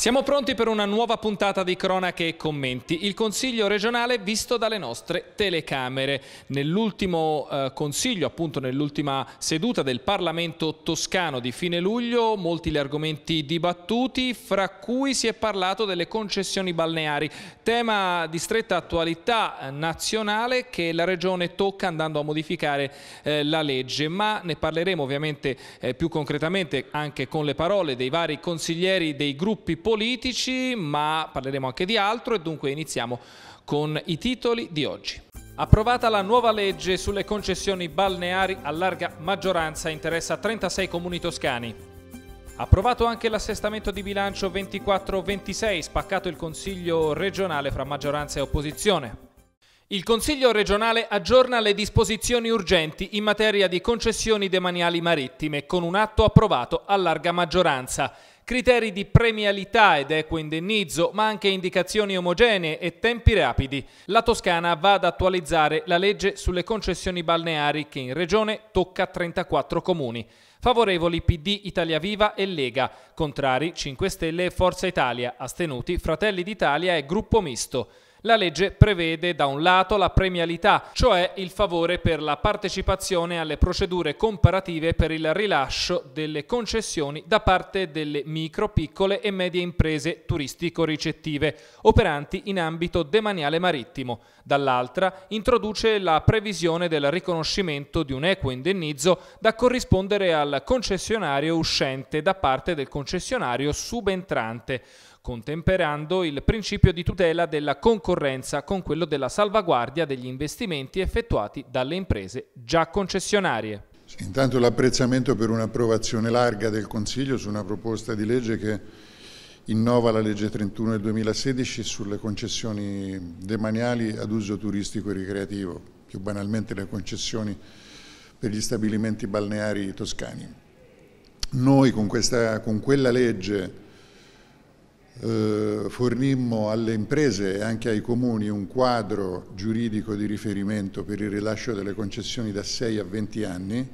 Siamo pronti per una nuova puntata di Cronache e Commenti, il Consiglio regionale visto dalle nostre telecamere. Nell'ultimo eh, Consiglio, appunto nell'ultima seduta del Parlamento toscano di fine luglio, molti gli argomenti dibattuti, fra cui si è parlato delle concessioni balneari, tema di stretta attualità eh, nazionale che la Regione tocca andando a modificare eh, la legge, ma ne parleremo ovviamente eh, più concretamente anche con le parole dei vari consiglieri dei gruppi politici politici, ma parleremo anche di altro e dunque iniziamo con i titoli di oggi. Approvata la nuova legge sulle concessioni balneari a larga maggioranza interessa 36 comuni toscani. Approvato anche l'assestamento di bilancio 24-26, spaccato il Consiglio regionale fra maggioranza e opposizione. Il Consiglio regionale aggiorna le disposizioni urgenti in materia di concessioni demaniali marittime con un atto approvato a larga maggioranza criteri di premialità ed equo indennizzo, ma anche indicazioni omogenee e tempi rapidi. La Toscana va ad attualizzare la legge sulle concessioni balneari che in regione tocca 34 comuni. Favorevoli PD, Italia Viva e Lega, contrari 5 Stelle e Forza Italia, astenuti Fratelli d'Italia e Gruppo Misto. La legge prevede da un lato la premialità, cioè il favore per la partecipazione alle procedure comparative per il rilascio delle concessioni da parte delle micro, piccole e medie imprese turistico-ricettive operanti in ambito demaniale marittimo. Dall'altra introduce la previsione del riconoscimento di un equo indennizzo da corrispondere al concessionario uscente da parte del concessionario subentrante contemperando il principio di tutela della concorrenza con quello della salvaguardia degli investimenti effettuati dalle imprese già concessionarie. Intanto l'apprezzamento per un'approvazione larga del Consiglio su una proposta di legge che innova la legge 31 del 2016 sulle concessioni demaniali ad uso turistico e ricreativo, più banalmente le concessioni per gli stabilimenti balneari toscani. Noi con, questa, con quella legge eh, fornimmo alle imprese e anche ai comuni un quadro giuridico di riferimento per il rilascio delle concessioni da 6 a 20 anni,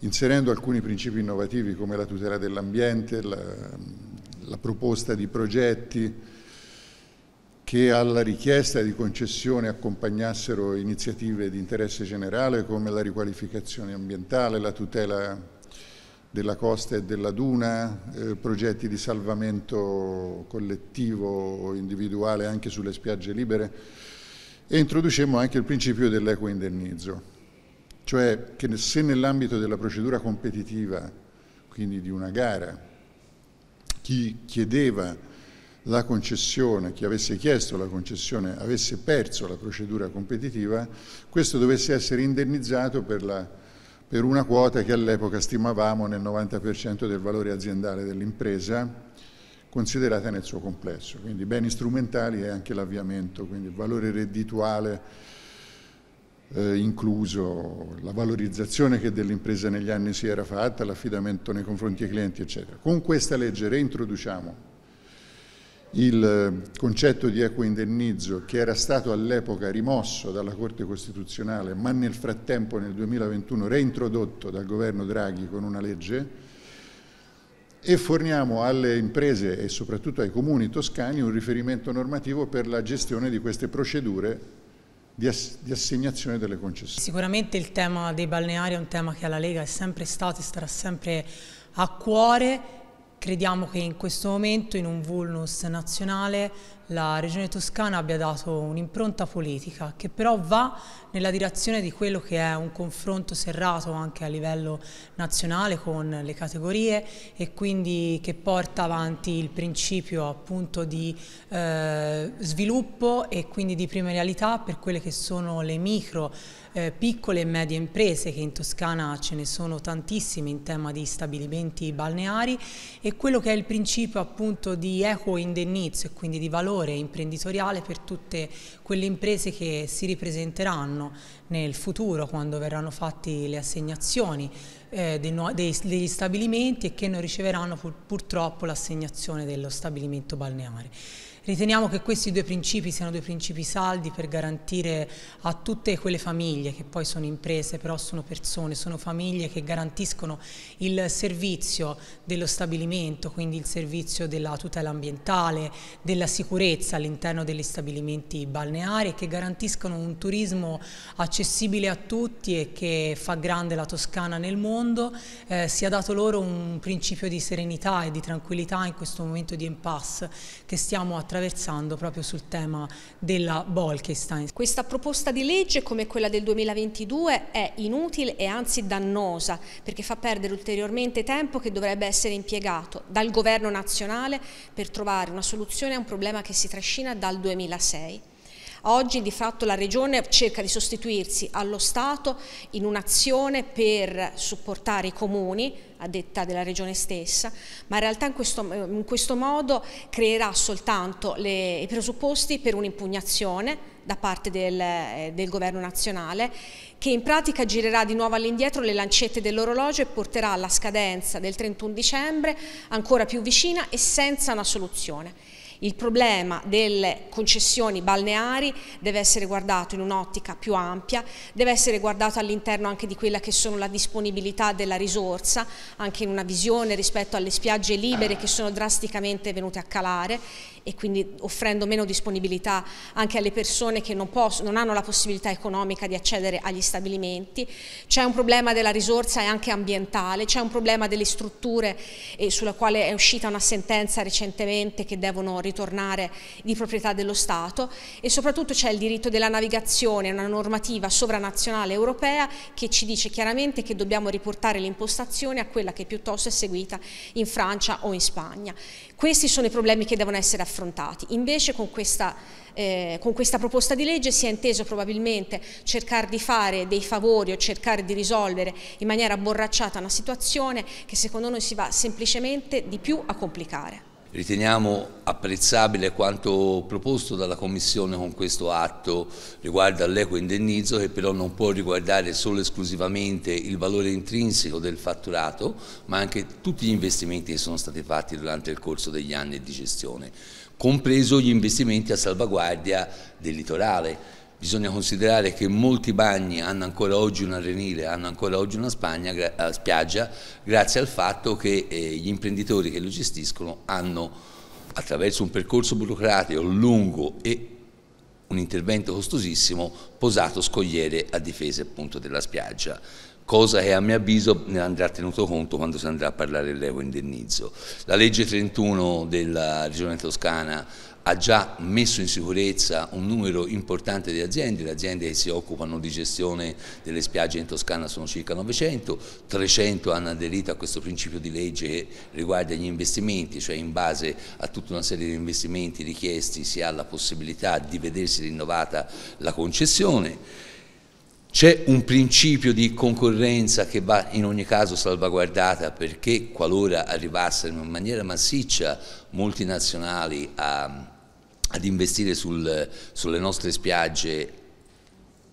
inserendo alcuni principi innovativi come la tutela dell'ambiente, la, la proposta di progetti, che alla richiesta di concessione accompagnassero iniziative di interesse generale come la riqualificazione ambientale, la tutela della costa e della duna, eh, progetti di salvamento collettivo o individuale anche sulle spiagge libere e introducemmo anche il principio dell'equo indennizzo, cioè che se nell'ambito della procedura competitiva, quindi di una gara, chi chiedeva la concessione, chi avesse chiesto la concessione avesse perso la procedura competitiva, questo dovesse essere indennizzato per la per una quota che all'epoca stimavamo nel 90% del valore aziendale dell'impresa, considerata nel suo complesso. Quindi beni strumentali e anche l'avviamento, quindi il valore reddituale eh, incluso, la valorizzazione che dell'impresa negli anni si era fatta, l'affidamento nei confronti dei clienti, eccetera. Con questa legge reintroduciamo il eh, concetto di equo indennizzo che era stato all'epoca rimosso dalla Corte Costituzionale ma nel frattempo nel 2021 reintrodotto dal governo Draghi con una legge e forniamo alle imprese e soprattutto ai comuni toscani un riferimento normativo per la gestione di queste procedure di, ass di, assegnazione delle concessioni. Sicuramente il tema dei balneari è un tema che alla Lega è sempre stato e starà sempre a cuore Crediamo che in questo momento in un vulnus nazionale la Regione Toscana abbia dato un'impronta politica che però va nella direzione di quello che è un confronto serrato anche a livello nazionale con le categorie e quindi che porta avanti il principio appunto di eh, sviluppo e quindi di primarialità per quelle che sono le micro, eh, piccole e medie imprese che in Toscana ce ne sono tantissime in tema di stabilimenti balneari e quello che è il principio appunto di eco indennizio e quindi di valore valore imprenditoriale per tutte quelle imprese che si ripresenteranno nel futuro quando verranno fatte le assegnazioni eh, dei, dei, degli stabilimenti e che non riceveranno pur, purtroppo l'assegnazione dello stabilimento balneare. Riteniamo che questi due principi siano due principi saldi per garantire a tutte quelle famiglie che poi sono imprese, però sono persone, sono famiglie che garantiscono il servizio dello stabilimento, quindi il servizio della tutela ambientale, della sicurezza all'interno degli stabilimenti balneari e che garantiscono un turismo accessibile a tutti e che fa grande la Toscana nel mondo, eh, sia dato loro un principio di serenità e di tranquillità in questo momento di impasse che stiamo attraversando attraversando proprio sul tema della Bolkestein. Questa proposta di legge come quella del 2022 è inutile e anzi dannosa perché fa perdere ulteriormente tempo che dovrebbe essere impiegato dal governo nazionale per trovare una soluzione a un problema che si trascina dal 2006. Oggi di fatto la Regione cerca di sostituirsi allo Stato in un'azione per supportare i comuni, a detta della Regione stessa, ma in realtà in questo, in questo modo creerà soltanto le, i presupposti per un'impugnazione da parte del, eh, del, governo nazionale che in pratica girerà di nuovo all'indietro le lancette dell'orologio e porterà alla scadenza del 31 dicembre ancora più vicina e senza una soluzione. Il problema delle concessioni balneari deve essere guardato in un'ottica più ampia, deve essere guardato all'interno anche di quella che sono la disponibilità della risorsa, anche in una visione rispetto alle spiagge libere che sono drasticamente venute a calare e quindi offrendo meno disponibilità anche alle persone che non, possono, non hanno la possibilità economica di accedere agli stabilimenti. C'è un problema della risorsa e anche ambientale, c'è un problema delle strutture eh, sulla quale è uscita una sentenza recentemente che devono ritornare di proprietà dello Stato e soprattutto c'è il diritto della navigazione, una normativa sovranazionale europea che ci dice chiaramente che dobbiamo riportare l'impostazione a quella che piuttosto è seguita in Francia o in Spagna. Questi sono i problemi che devono essere affrontati. Invece con questa, eh, con questa proposta di legge si è inteso probabilmente cercare di fare dei favori o cercare di risolvere in maniera borracciata una situazione che secondo noi si va semplicemente di più a complicare. Riteniamo apprezzabile quanto proposto dalla Commissione con questo atto riguardo all'equo indennizzo che però non può riguardare solo e esclusivamente il valore intrinseco del fatturato ma anche tutti gli investimenti che sono stati fatti durante il corso degli anni di gestione, compreso gli investimenti a salvaguardia del litorale Bisogna considerare che molti bagni hanno ancora oggi un arenile, hanno ancora oggi una spagna, gra eh, spiaggia, grazie al fatto che eh, gli imprenditori che lo gestiscono hanno, attraverso un percorso burocratico lungo e un intervento costosissimo, posato scogliere a difesa appunto della spiaggia cosa che a mio avviso ne andrà tenuto conto quando si andrà a parlare dell'eco indennizzo. La legge 31 della Regione Toscana ha già messo in sicurezza un numero importante di aziende, le aziende che si occupano di gestione delle spiagge in Toscana sono circa 900, 300 hanno aderito a questo principio di legge che riguarda gli investimenti, cioè in base a tutta una serie di investimenti richiesti si ha la possibilità di vedersi rinnovata la concessione. C'è un principio di concorrenza che va in ogni caso salvaguardata perché qualora arrivassero in maniera massiccia multinazionali a ad investire sul, sulle nostre spiagge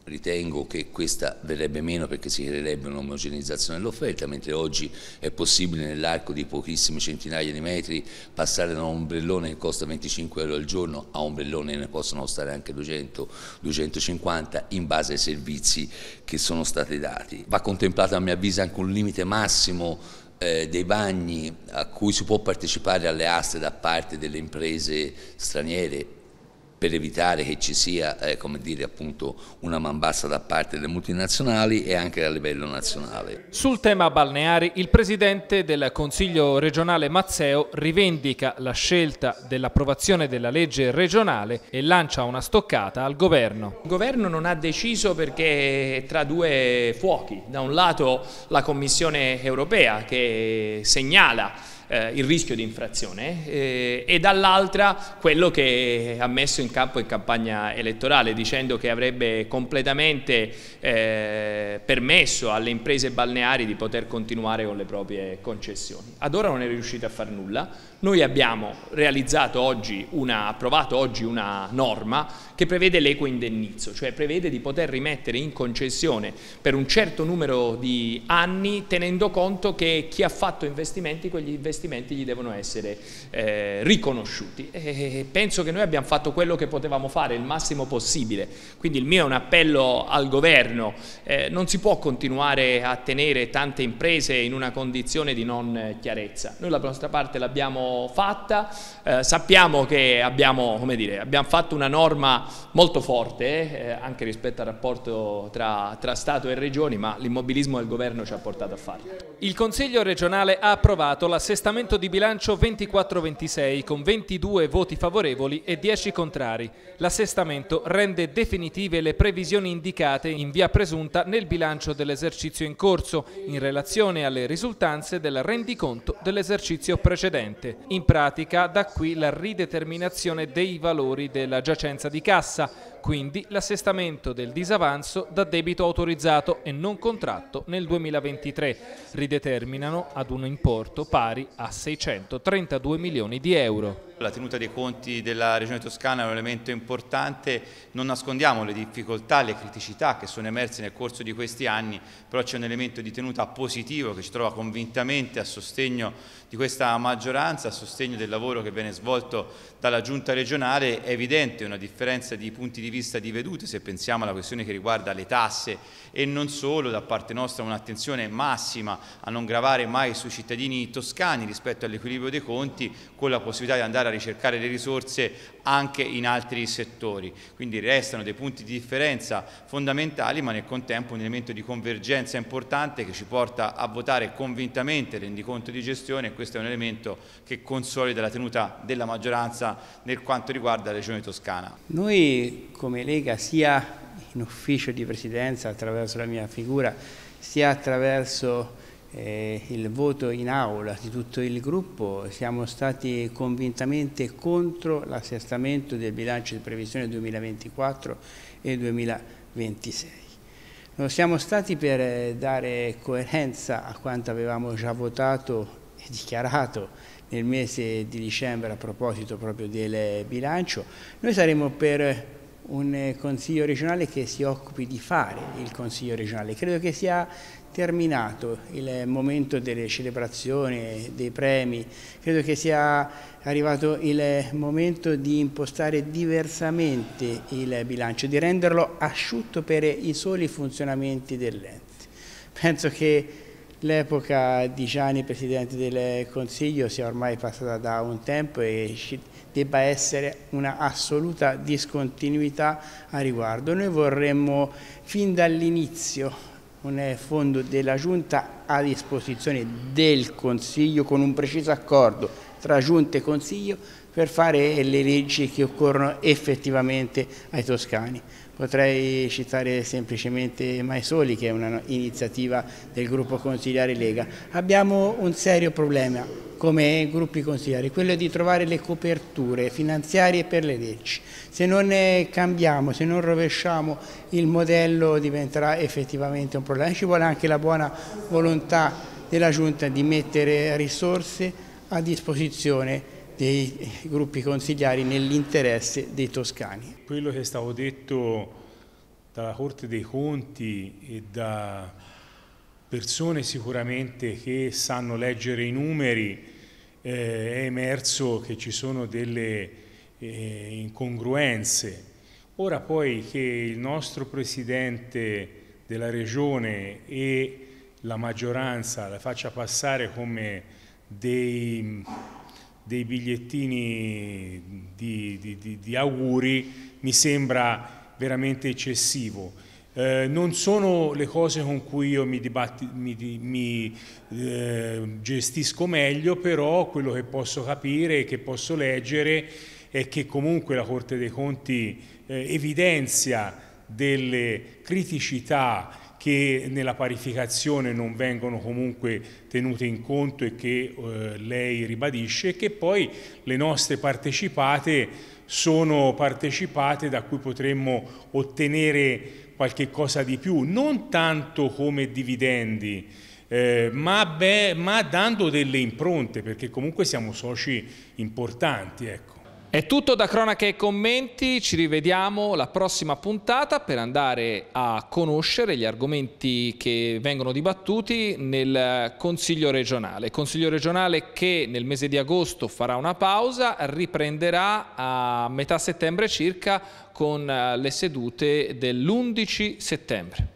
ritengo che questa verrebbe meno perché si creerebbe un'omogeneizzazione dell'offerta, mentre oggi è possibile nell'arco di pochissime centinaia di metri passare da un ombrellone che costa 25 euro al giorno a un ombrellone che ne possono stare anche 200, 250 in base ai servizi che sono stati dati. Va contemplato a mio avviso anche un limite massimo eh, dei bagni a cui si può partecipare alle aste da parte delle imprese straniere per evitare che ci sia eh, dire, appunto, una manbassa da parte delle multinazionali e anche a livello nazionale. Sul tema balneari il Presidente del Consiglio regionale Mazzeo rivendica la scelta dell'approvazione della legge regionale e lancia una stoccata al Governo. Il Governo non ha deciso perché è tra due fuochi, da un lato la Commissione europea che segnala eh, il rischio di infrazione eh, e dall'altra quello che ha messo in campo in campagna elettorale dicendo che avrebbe completamente eh, permesso alle imprese balneari di poter continuare con le proprie concessioni. Ad ora non è riuscito a far nulla, noi abbiamo realizzato oggi una, approvato oggi una norma che prevede l'equo indennizzo, cioè prevede di poter rimettere in concessione per un certo numero di anni tenendo conto che chi ha fatto investimenti quegli investimenti investimenti gli devono essere eh, riconosciuti. E penso che noi abbiamo fatto quello che potevamo fare, il massimo possibile. Quindi il mio è un appello al governo, eh, non si può continuare a tenere tante imprese in una condizione di non chiarezza. Noi la nostra parte l'abbiamo fatta, eh, sappiamo che abbiamo, dire, abbiamo, fatto una norma molto forte, eh, anche rispetto al rapporto tra, tra Stato e Regioni, ma l'immobilismo del governo ci ha portato a farlo. Il Consiglio regionale ha approvato l'assestamento Assestamento di bilancio 24-26 con 22 voti favorevoli e 10 contrari. L'assestamento rende definitive le previsioni indicate in via presunta nel bilancio dell'esercizio in corso in relazione alle risultanze del rendiconto dell'esercizio precedente. In pratica da qui la rideterminazione dei valori della giacenza di cassa quindi l'assestamento del disavanzo da debito autorizzato e non contratto nel 2023, rideterminano ad un importo pari a 632 milioni di euro. La tenuta dei conti della Regione Toscana è un elemento importante, non nascondiamo le difficoltà, le criticità che sono emerse nel corso di questi anni, però c'è un elemento di tenuta positivo che ci trova convintamente a sostegno di questa maggioranza, a sostegno del lavoro che viene svolto dalla Giunta regionale. È evidente una differenza di punti di vista di vedute se pensiamo alla questione che riguarda le tasse e non solo, da parte nostra un'attenzione massima a non gravare mai sui cittadini toscani rispetto all'equilibrio dei conti con la possibilità di andare andare a ricercare le risorse anche in altri settori. Quindi restano dei punti di differenza fondamentali ma nel contempo un elemento di convergenza importante che ci porta a votare convintamente il rendiconto di gestione e questo è un elemento che consolida la tenuta della maggioranza nel quanto riguarda la Regione Toscana. Noi come Lega sia in ufficio di presidenza attraverso la mia figura sia attraverso eh, il voto in aula di tutto il gruppo siamo stati convintamente contro l'assestamento del bilancio di previsione 2024 e 2026. Lo siamo stati per eh, dare coerenza a quanto avevamo già votato e dichiarato nel mese di dicembre a proposito proprio del bilancio. Noi saremo per un eh, consiglio regionale che si occupi di fare il consiglio regionale. Credo che sia terminato il momento delle celebrazioni, dei premi, credo che sia arrivato il momento di impostare diversamente il bilancio, di renderlo asciutto per i soli funzionamenti dell'ente. Penso che l'epoca di Gianni Presidente del Consiglio sia ormai passata da un tempo e ci debba essere una assoluta discontinuità a riguardo. Noi vorremmo fin dall'inizio un eh, fondo della Giunta a disposizione del Consiglio con un preciso accordo tra Giunta e Consiglio per fare le leggi che occorrono effettivamente ai toscani. Potrei citare semplicemente Maisoli che è un'iniziativa del gruppo consigliare Lega. Abbiamo un serio problema come gruppi consigliari, quello di trovare le coperture finanziarie per le leggi. Se non eh, cambiamo, se non rovesciamo il modello diventerà effettivamente un problema. Ci vuole anche la buona volontà della Giunta di mettere risorse a disposizione dei gruppi consigliari nell'interesse dei toscani. Quello che è stato detto dalla Corte dei Conti e da persone sicuramente che sanno leggere i numeri eh, è emerso che ci sono delle eh, incongruenze. Ora poi che il nostro Presidente della Regione e la maggioranza la faccia passare come dei dei bigliettini di, di, di, di auguri mi sembra veramente eccessivo. Eh, non sono le cose con cui io mi, dibatti, mi, mi eh, gestisco meglio, però quello che posso capire e che posso leggere è che comunque la Corte dei Conti eh, evidenzia delle criticità che nella parificazione non vengono comunque tenute in conto e che eh, lei ribadisce e che poi le nostre partecipate sono partecipate da cui potremmo ottenere qualche cosa di più, non tanto come dividendi, eh, ma, beh, ma, dando delle impronte, perché comunque siamo soci importanti. Ecco. È tutto da cronache e commenti, ci rivediamo la prossima puntata per andare a conoscere gli argomenti che vengono dibattuti nel Consiglio regionale. Consiglio regionale che nel mese di agosto farà una pausa, riprenderà a metà settembre circa con eh, le sedute dell'11 settembre.